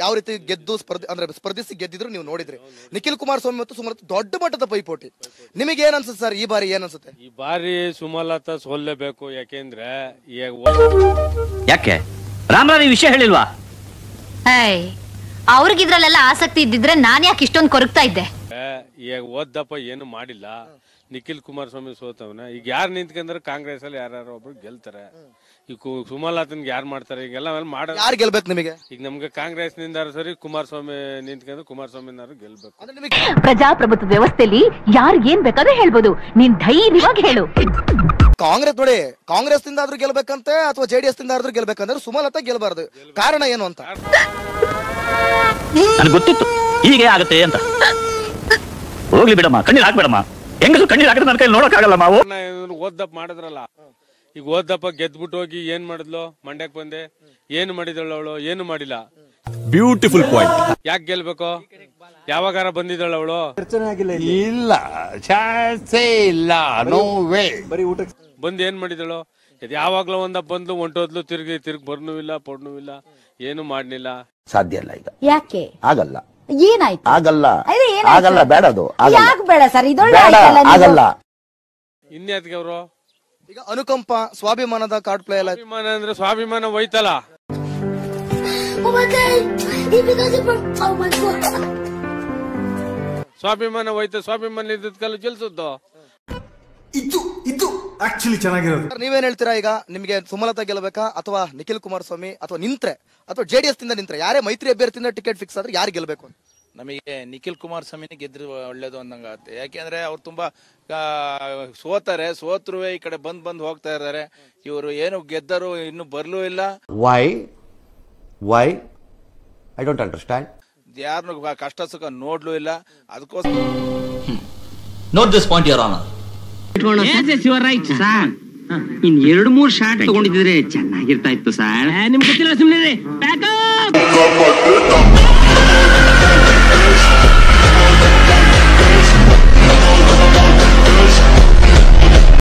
ಯಾವ ರೀತಿ ಗೆದ್ದು ಸ್ಪರ್ಧಿ ಅಂದ್ರೆ ಸ್ಪರ್ಧಿಸಿ ಗೆದ್ದಿದ್ರು ನೀವು ನೋಡಿದ್ರಿ ನಿಖಿಲ್ ಸ್ವಾಮಿ ಮತ್ತು ಸುಮಲತಾ ದೊಡ್ಡ ಮಟ್ಟದ ಪೈಪೋಟಿ ನಿಮಗೆ ಏನ್ ಸರ್ ಈ ಬಾರಿ ಏನ್ ಈ ಬಾರಿ ಸುಮಲತಾ ಸೋಲ್ಲೇಬೇಕು ಯಾಕೆಂದ್ರೆ ಯಾಕೆ ರಾಮರಾವ್ ವಿಷಯ ಹೇಳಿಲ್ವಾ ಅವ್ರಿಗಿದ್ರಲ್ಲೆಲ್ಲ ಆಸಕ್ತಿ ಇದ್ದಿದ್ರೆ ನಾನು ಯಾಕೆ ಇಷ್ಟೊಂದು ಕೊರಗ್ತಾ ಇದ್ದೆ ಈಗ ಓದ್ದಪ್ಪ ಏನು ಮಾಡಿಲ್ಲ ನಿಖಿಲ್ ಕುಮಾರಸ್ವಾಮಿ ಸೋತವನ ಈಗ ಯಾರು ನಿಂತ್ಕೊಂಡ್ರೆ ಕಾಂಗ್ರೆಸ್ ಅಲ್ಲಿ ಯಾರು ಒಬ್ರು ಗೆಲ್ತಾರೆ ಈಗ ಕು- ಯಾರು ಮಾಡ್ತಾರೆ ಈಗೆಲ್ಲ ಎಲ್ಲ ಮಾಡ ಯಾರು ಗೆಲ್ಬೇಕು ನಿಮಗೆ ಈಗ ನಮ್ಗೆ ಕಾಂಗ್ರೆಸ್ ನಿಂದ ಸರಿ ಕುಮಾರಸ್ವಾಮಿ ನಿಂತ್ಕೊಂಡ್ರೆ ಕುಮಾರಸ್ವಾಮಿ ಗೆಲ್ಬೇಕು ಅಂದ್ರೆ ನಿಮಗೆ ಪ್ರಜಾಪ್ರಭುತ್ವ ವ್ಯವಸ್ಥೆಯಲ್ಲಿ ಯಾರು ಏನ್ ಬೇಕಾದ್ರೆ ಹೇಳ್ಬೋದು ನೀನ್ ಧೈರ್ಯವಾಗಿ ಹೇಳು ಕಾಂಗ್ರೆಸ್ ನೋಡಿ ಕಾಂಗ್ರೆಸ್ ನಿಂದ ಆದ್ರೂ ಗೆಲ್ಬೇಕಂತೆ ಅಥವಾ ಜೆಡಿಎಸ್ ನಿಂದ ಆದ್ರೂ ಗೆಲ್ಬೇಕಂದ್ರೆ ಸುಮಲತ ಗೆಲ್ಬಾರ್ದು ಕಾರಣ ಏನು ಅಂತ ಗೊತ್ತಿತ್ತು ಹೀಗೆ ಆಗುತ್ತೆ ಅಂತ ಹೋಗ್ಲಿ ಬಿಡಮ್ಮ ಕಣ್ಣೀರ್ ಹಾಕ್ಬೇಡಮ್ಮ ಹೆಂಗಸು ಕಣ್ಣೀರ್ ಹಾಕಿದ್ರೆ ನನ್ನ ಕೈಲಿ ನೋಡಕ್ಕಾಗಲ್ಲ ನಾವು ಓದ್ದಪ್ಪ ಮಾಡಿದ್ರಲ್ಲ ಈಗ ಓದ್ದಪ್ಪ ಗೆದ್ಬಿಟ್ಟು ಹೋಗಿ ಏನ್ ಮಾಡಿದ್ಲು ಮಂಡ್ಯಕ್ ಬಂದೆ ಏನು ಮಾಡಿದಳು ಅವಳು ಏನು ಮಾಡಿಲ್ಲ ಬ್ಯೂಟಿಫುಲ್ ಪಾಯಿಂಟ್ ಯಾಕೆ ಗೆಲ್ಬೇಕು ಯಾವಾಗಾರ ಬಂದಿದ್ದಾಳ ಅವಳು ಇಲ್ಲ ಇಲ್ಲ ನೋ ವೇ ಬಂದು ಏನ್ ಮಾಡಿದಳು ಇದು ಯಾವಾಗ್ಲೂ ಒಂದ ಬಂದ್ಲು ಒಂಟೋದ್ಲು ತಿರುಗಿ ತಿರುಗಿ ಬರ್ನು ಇಲ್ಲ ಪಡ್ನೂ ಇಲ್ಲ ಏನು ಮಾಡ್ಲಿಲ್ಲ ಸಾಧ್ಯ ಇಲ್ಲ ಈಗ ಯಾಕೆ ಆಗಲ್ಲ ಏನಾಯ್ತು ಆಗಲ್ಲ ಆಗಲ್ಲ ಬೇಡ ಅದು ಈಗ ಅನುಕಂಪ ಸ್ವಾಭಿಮಾನದ ಕಾರ್ಡ್ ಪ್ಲೇ ಎಲ್ಲ ಅಭಿಮಾನ ಅಂದ್ರೆ ಸ್ವಾಭಿಮಾನ ಹೋಯ್ತಲ್ಲ ಸ್ವಾಭಿಮಾನ ಹೋಯ್ತು ಸ್ವಾಭಿಮಾನ ಇದ್ದಲ್ಲ ಇದು ಇದು ಆಕ್ಚುಲಿ ಚೆನ್ನಾಗಿರೋದು ನೀವೇನ್ ಹೇಳ್ತೀರಾ ಈಗ ನಿಮಗೆ ಸುಮಲತಾ ಗೆಲ್ಬೇಕಾ ಅಥವಾ ನಿಖಿಲ್ ಕುಮಾರಸ್ವಾಮಿ ಅಥವಾ ನಿಂತ್ರೆ ಅಥವಾ ಜೆಡಿಎಸ್ ನಿಂದ ನಿಂತ್ರೆ ಯಾರೇ ಮೈತ್ರಿ ಅಭ್ಯರ್ಥಿಯಿಂದ ಟಿಕೆಟ್ ಫಿಕ್ಸ್ ಆದ್ರೆ ಯಾರು ಗೆಲ್ಬೇಕು ನಮಗೆ ನಿಖಿಲ್ ಕುಮಾರ್ ಸ್ವಾಮಿನ ಗೆದ್ರೆ ಒಳ್ಳೇದು ಅಂದಂಗೆ ಯಾಕೆಂದ್ರೆ ಅವ್ರು ತುಂಬಾ ಸೋತಾರೆ ಸೋತ್ರು ಈ ಕಡೆ ಬಂದ್ ಬಂದು ಹೋಗ್ತಾ ಇದ್ದಾರೆ ಇವರು ಏನು ಗೆದ್ದರು ಇನ್ನೂ ಬರ್ಲು ಇಲ್ಲ why why I don't understand ಯಾರನ್ನು ಕಷ್ಟ ಸುಖ ನೋಡ್ಲೂ ಇಲ್ಲ ಅದಕ್ಕೋಸ್ಕರ note this point right in ಎರಡು ಮೂರು ಶಾರ್ಟ್ ತಗೊಂಡಿದ್ರೆ ಚೆನ್ನಾಗಿರ್ತಾ ಇತ್ತು ಸರ್ ನಿಮ್ಗೆ ಗೊತ್ತಿಲ್ಲ ಸುಮ್ಮನೆ